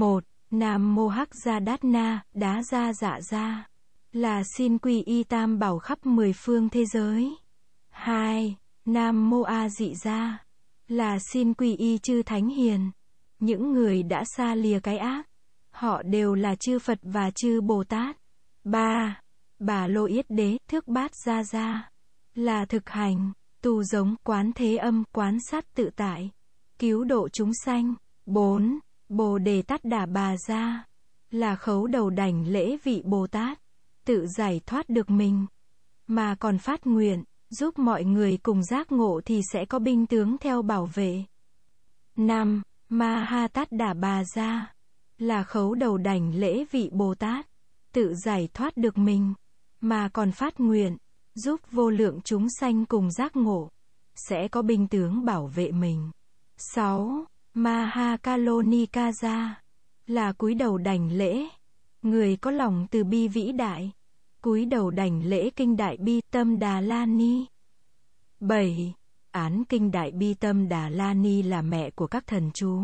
một. Nam Mô Hắc Gia Đát Na, Đá Gia Dạ Gia. Là xin quy y tam bảo khắp mười phương thế giới. hai. Nam Mô A Dị Gia. Là xin quy y chư Thánh Hiền. Những người đã xa lìa cái ác. Họ đều là chư Phật và chư Bồ Tát. ba. Bà Lô Yết Đế, Thước Bát Gia Gia. Là thực hành, tu giống, quán thế âm, quán sát tự tại. Cứu độ chúng sanh. 4. Bồ Đề Tát Đà Bà Gia là khấu đầu đảnh lễ vị Bồ Tát, tự giải thoát được mình, mà còn phát nguyện, giúp mọi người cùng giác ngộ thì sẽ có binh tướng theo bảo vệ. 5. Ma Ha Tát Đà Bà Gia là khấu đầu đảnh lễ vị Bồ Tát, tự giải thoát được mình, mà còn phát nguyện, giúp vô lượng chúng sanh cùng giác ngộ, sẽ có binh tướng bảo vệ mình. 6. Mahakalonikaja là cúi đầu đảnh lễ. Người có lòng từ bi vĩ đại, cúi đầu đảnh lễ kinh đại bi tâm Đà La Ni. 7. Án kinh đại bi tâm Đà La Ni là mẹ của các thần chú.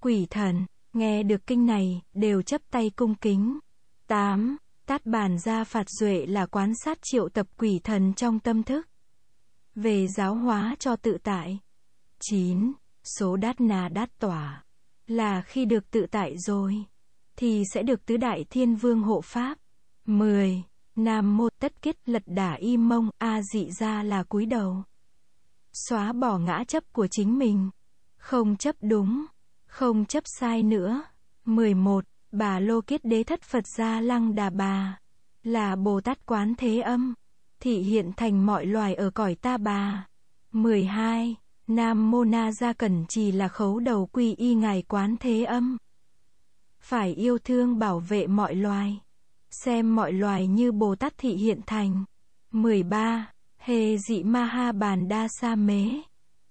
Quỷ thần, nghe được kinh này, đều chấp tay cung kính. 8. Tát bàn ra phạt duệ là quán sát triệu tập quỷ thần trong tâm thức. Về giáo hóa cho tự tại. 9. Số đát na đát tỏa là khi được tự tại rồi thì sẽ được tứ đại thiên vương hộ pháp. 10. Nam mô tất kết lật đả y mông a dị ra là cúi đầu. Xóa bỏ ngã chấp của chính mình, không chấp đúng, không chấp sai nữa. 11. Bà Lô Kiết Đế Thất Phật Gia Lăng Đà Bà là Bồ Tát Quán Thế Âm, thị hiện thành mọi loài ở cõi ta bà. 12. Nam Mô Na Gia Cẩn Trì là khấu đầu quy y Ngài Quán Thế Âm. Phải yêu thương bảo vệ mọi loài. Xem mọi loài như Bồ Tát Thị Hiện Thành. 13. Hề dị ma ha bàn đa sa mế.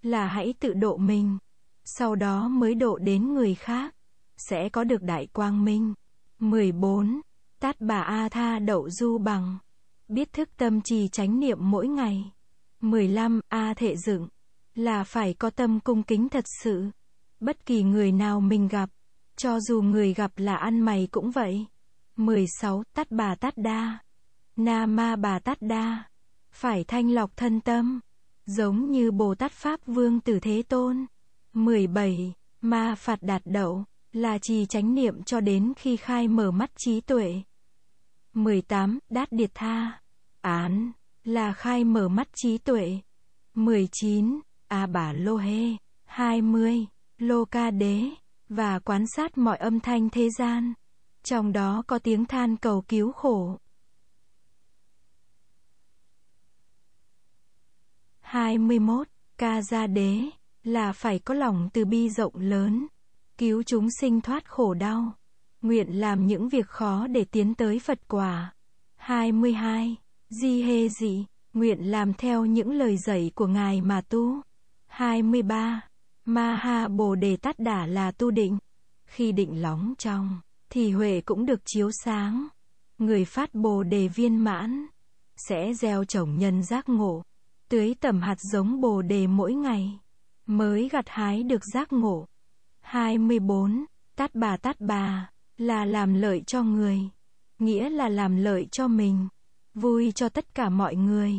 Là hãy tự độ mình. Sau đó mới độ đến người khác. Sẽ có được đại quang minh. 14. Tát bà A tha đậu du bằng. Biết thức tâm trì tránh niệm mỗi ngày. 15. A thể dựng là phải có tâm cung kính thật sự. Bất kỳ người nào mình gặp, cho dù người gặp là ăn mày cũng vậy. 16. Tát bà tát đa. Na ma bà tát đa. Phải thanh lọc thân tâm, giống như Bồ Tát Pháp Vương Tử Thế Tôn. 17. Ma phạt đạt đậu, là trì chánh niệm cho đến khi khai mở mắt trí tuệ. 18. Đát Điệt Tha. Án, là khai mở mắt trí tuệ. 19. A Bà Lô Hê, 20, Lô Ca Đế, và quan sát mọi âm thanh thế gian, trong đó có tiếng than cầu cứu khổ. 21. Ca gia đế là phải có lòng từ bi rộng lớn, cứu chúng sinh thoát khổ đau, nguyện làm những việc khó để tiến tới Phật quả. 22. Di hê dị, nguyện làm theo những lời dạy của Ngài mà tu. 23. Ma Ha Bồ Đề Tát đà là tu định. Khi định lóng trong, thì huệ cũng được chiếu sáng. Người phát Bồ Đề viên mãn, sẽ gieo trồng nhân giác ngộ, tưới tầm hạt giống Bồ Đề mỗi ngày, mới gặt hái được giác ngộ. 24. Tát bà tát bà, là làm lợi cho người, nghĩa là làm lợi cho mình, vui cho tất cả mọi người,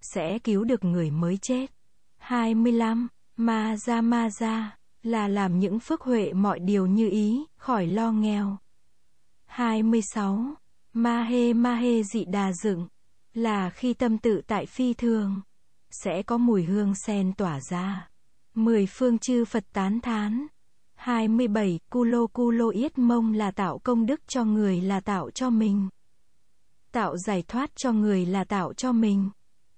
sẽ cứu được người mới chết. 25. Ma ra ma ra, là làm những phước huệ mọi điều như ý, khỏi lo nghèo. 26. Ma hê ma hê dị đà dựng, là khi tâm tự tại phi thường, sẽ có mùi hương sen tỏa ra. Mười phương chư Phật tán thán. 27. Cu lô cu lô yết mông là tạo công đức cho người là tạo cho mình. Tạo giải thoát cho người là tạo cho mình.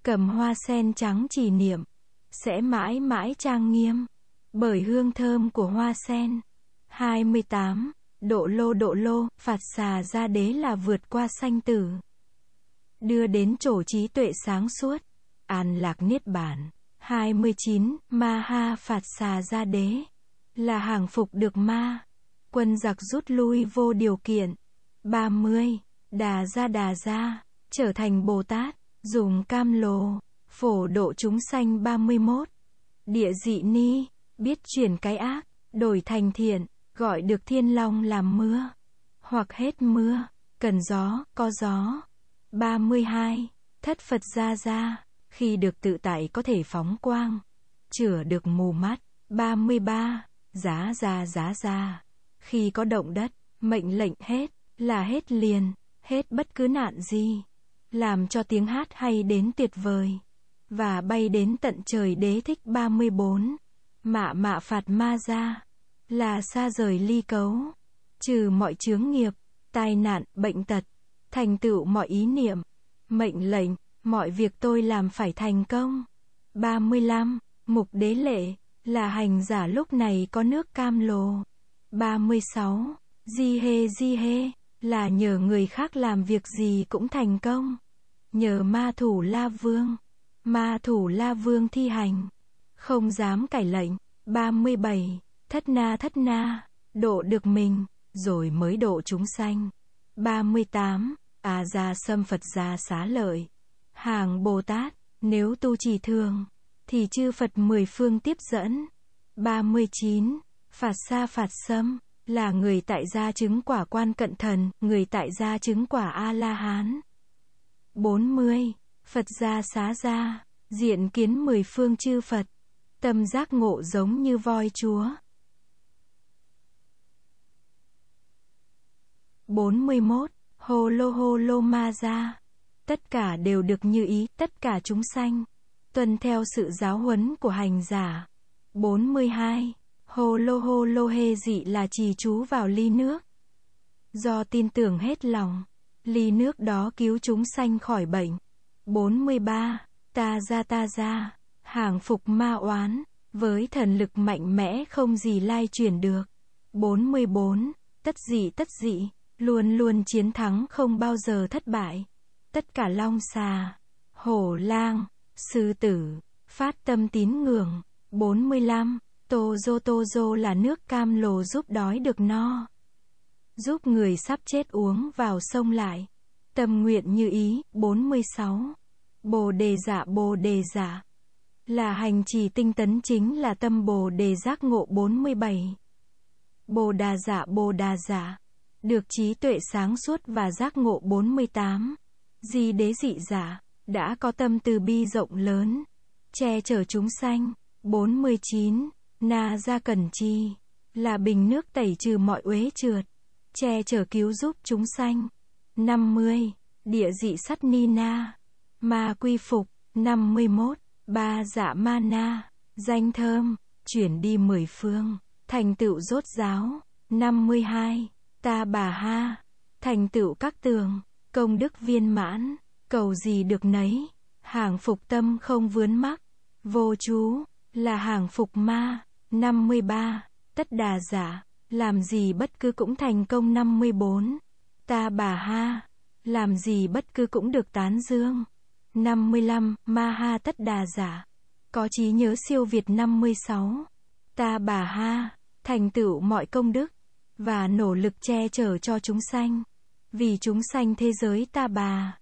Cầm hoa sen trắng chỉ niệm sẽ mãi mãi trang nghiêm bởi hương thơm của hoa sen. 28. Độ lô độ lô, phạt xà ra đế là vượt qua sanh tử. Đưa đến chỗ trí tuệ sáng suốt, an lạc niết bản. 29. Ma ha phạt xà ra đế, là hàng phục được ma. Quân giặc rút lui vô điều kiện. 30. Đà ra đà ra, trở thành Bồ Tát, dùng cam lồ. Phổ độ chúng sanh 31. Địa dị ni, biết chuyển cái ác, đổi thành thiện, gọi được thiên long làm mưa, hoặc hết mưa, cần gió, có gió. 32. Thất Phật ra ra khi được tự tại có thể phóng quang, chữa được mù mắt. 33. Giá ra giá ra khi có động đất, mệnh lệnh hết, là hết liền, hết bất cứ nạn gì, làm cho tiếng hát hay đến tuyệt vời và bay đến tận trời đế thích 34. Mạ mạ phạt ma ra, là xa rời ly cấu, trừ mọi chướng nghiệp, tai nạn, bệnh tật, thành tựu mọi ý niệm, mệnh lệnh, mọi việc tôi làm phải thành công. 35. Mục đế lệ, là hành giả lúc này có nước cam lồ. 36. Di hê di hê, là nhờ người khác làm việc gì cũng thành công. Nhờ ma thủ la vương. Ma thủ La Vương thi hành, không dám cải lệnh. 37. Thất na thất na, độ được mình, rồi mới độ chúng sanh. 38. A à gia sâm Phật gia xá lợi. Hàng Bồ Tát, nếu tu trì thường, thì chư Phật mười phương tiếp dẫn. 39. Phạt xa phạt sâm, là người tại gia chứng quả quan cận thần, người tại gia chứng quả A-la-hán. 40. Phật gia xá gia, diện kiến mười phương chư Phật, tâm giác ngộ giống như voi chúa. 41. Hồ lô hô lô ma gia. Tất cả đều được như ý, tất cả chúng sanh. Tuân theo sự giáo huấn của hành giả. 42. Hồ lô hô lô hê dị là trì chú vào ly nước. Do tin tưởng hết lòng, ly nước đó cứu chúng sanh khỏi bệnh. 43. Ta ra ta ra, hàng phục ma oán, với thần lực mạnh mẽ không gì lai chuyển được. 44. Tất dị tất dị, luôn luôn chiến thắng không bao giờ thất bại. Tất cả long xà, hổ lang, sư tử, phát tâm tín ngưỡng. 45. Tô dô tô dô là nước cam lồ giúp đói được no. Giúp người sắp chết uống vào sông lại. Tâm nguyện như ý, 46. Bồ đề giả dạ, bồ đề giả. Dạ. Là hành trì tinh tấn chính là tâm bồ đề giác ngộ 47. Bồ đà giả dạ, bồ đà giả. Được trí tuệ sáng suốt và giác ngộ 48. Di đế dị giả, đã có tâm từ bi rộng lớn, che chở chúng sanh. 49. Na gia cần chi, là bình nước tẩy trừ mọi uế trượt, che chở cứu giúp chúng sanh. 50. Địa dị sắt na Ma quy phục. 51. Ba dạ mana. Danh thơm. Chuyển đi mười phương. Thành tựu rốt giáo. 52. Ta bà ha. Thành tựu các tường. Công đức viên mãn. Cầu gì được nấy. Hàng phục tâm không vướng mắc. Vô chú. Là hàng phục ma. 53. Tất đà giả. Làm gì bất cứ cũng thành công 54. Ta bà ha, làm gì bất cứ cũng được tán dương. 55, ma ha tất đà giả. Có trí nhớ siêu việt 56. Ta bà ha, thành tựu mọi công đức và nỗ lực che chở cho chúng sanh, vì chúng sanh thế giới ta bà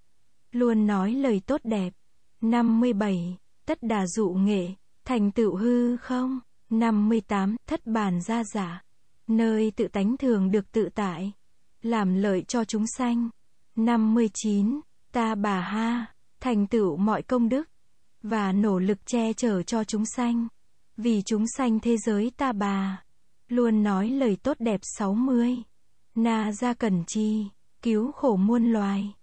luôn nói lời tốt đẹp. 57, tất đà dụ nghệ, thành tựu hư không? 58, thất bàn gia giả, nơi tự tánh thường được tự tại làm lợi cho chúng sanh. 59. Ta bà ha, thành tựu mọi công đức và nỗ lực che chở cho chúng sanh, vì chúng sanh thế giới ta bà luôn nói lời tốt đẹp 60. Na ra cần chi, cứu khổ muôn loài.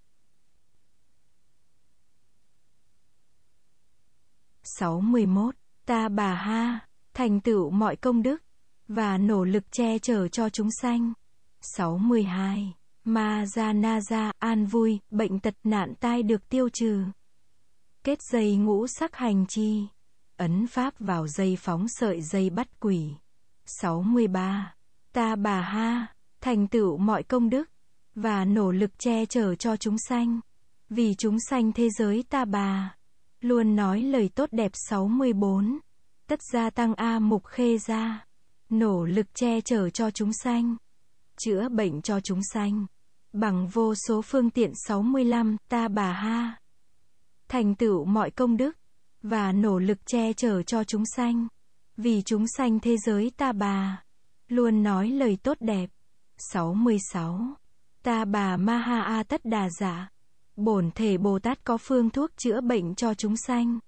61. Ta bà ha, thành tựu mọi công đức và nỗ lực che chở cho chúng sanh, 62. Ma ra na ra, an vui, bệnh tật nạn tai được tiêu trừ. Kết dây ngũ sắc hành chi. Ấn pháp vào dây phóng sợi dây bắt quỷ. 63. Ta bà ha, thành tựu mọi công đức, và nỗ lực che chở cho chúng sanh. Vì chúng sanh thế giới ta bà, luôn nói lời tốt đẹp 64. Tất gia tăng A mục khê gia, nỗ lực che chở cho chúng sanh chữa bệnh cho chúng sanh. Bằng vô số phương tiện 65, ta bà ha. Thành tựu mọi công đức, và nỗ lực che chở cho chúng sanh. Vì chúng sanh thế giới ta bà, luôn nói lời tốt đẹp. 66. Ta bà ma ha a tất đà giả. Bổn thể Bồ Tát có phương thuốc chữa bệnh cho chúng sanh.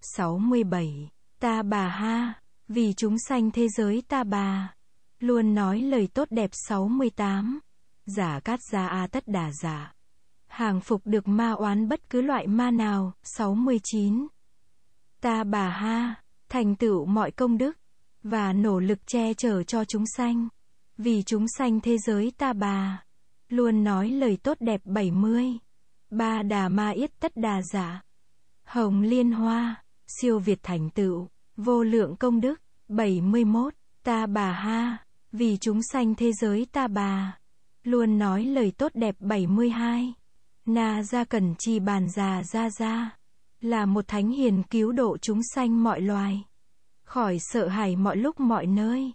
67. Ta bà ha, vì chúng sanh thế giới ta bà luôn nói lời tốt đẹp 68. Giả cát gia A tất đà giả. Hàng phục được ma oán bất cứ loại ma nào, 69. Ta bà ha, thành tựu mọi công đức, và nỗ lực che chở cho chúng sanh. Vì chúng sanh thế giới ta bà, luôn nói lời tốt đẹp 70. Ba đà ma yết tất đà giả. Hồng liên hoa, siêu việt thành tựu, vô lượng công đức, 71, ta bà ha. Vì chúng sanh thế giới ta bà, luôn nói lời tốt đẹp 72. Na Gia cần Chi Bàn Già Gia Gia, là một thánh hiền cứu độ chúng sanh mọi loài, khỏi sợ hãi mọi lúc mọi nơi.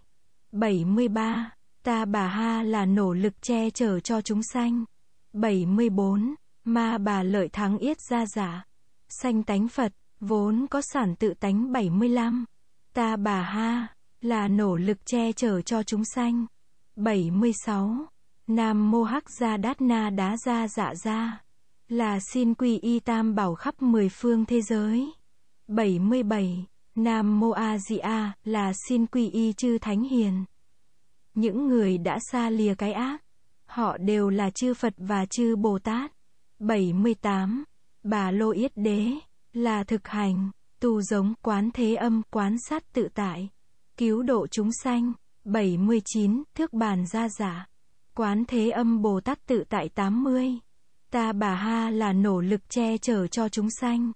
73. Ta bà Ha là nỗ lực che chở cho chúng sanh. 74. Ma bà lợi thắng yết gia giả. Sanh tánh Phật, vốn có sản tự tánh 75. Ta bà Ha là nỗ lực che chở cho chúng sanh. 76. Nam Mô Hắc Gia Đát Na Đá Gia Dạ Gia là xin quy y tam bảo khắp mười phương thế giới. 77. Nam Mô A Di A là xin quy y chư thánh hiền. Những người đã xa lìa cái ác, họ đều là chư Phật và chư Bồ Tát. 78. Bà Lô Yết Đế là thực hành, tu giống quán thế âm quán sát tự tại cứu độ chúng sanh. 79, thước bàn gia giả. Quán Thế Âm Bồ Tát tự tại 80. Ta bà ha là nỗ lực che chở cho chúng sanh.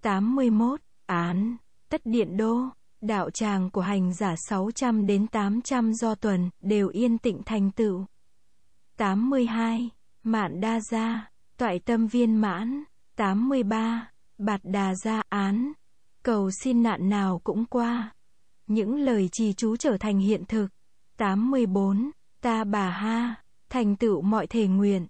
tám mươi mốt án tất điện đô đạo tràng của hành giả sáu trăm đến tám trăm do tuần đều yên tịnh thành tựu hai mạn đa gia toại tâm viên mãn tám mươi ba bạt đà ra án, cầu xin nạn nào cũng qua. Những lời trì chú trở thành hiện thực. 84. Ta bà ha, thành tựu mọi thể nguyện.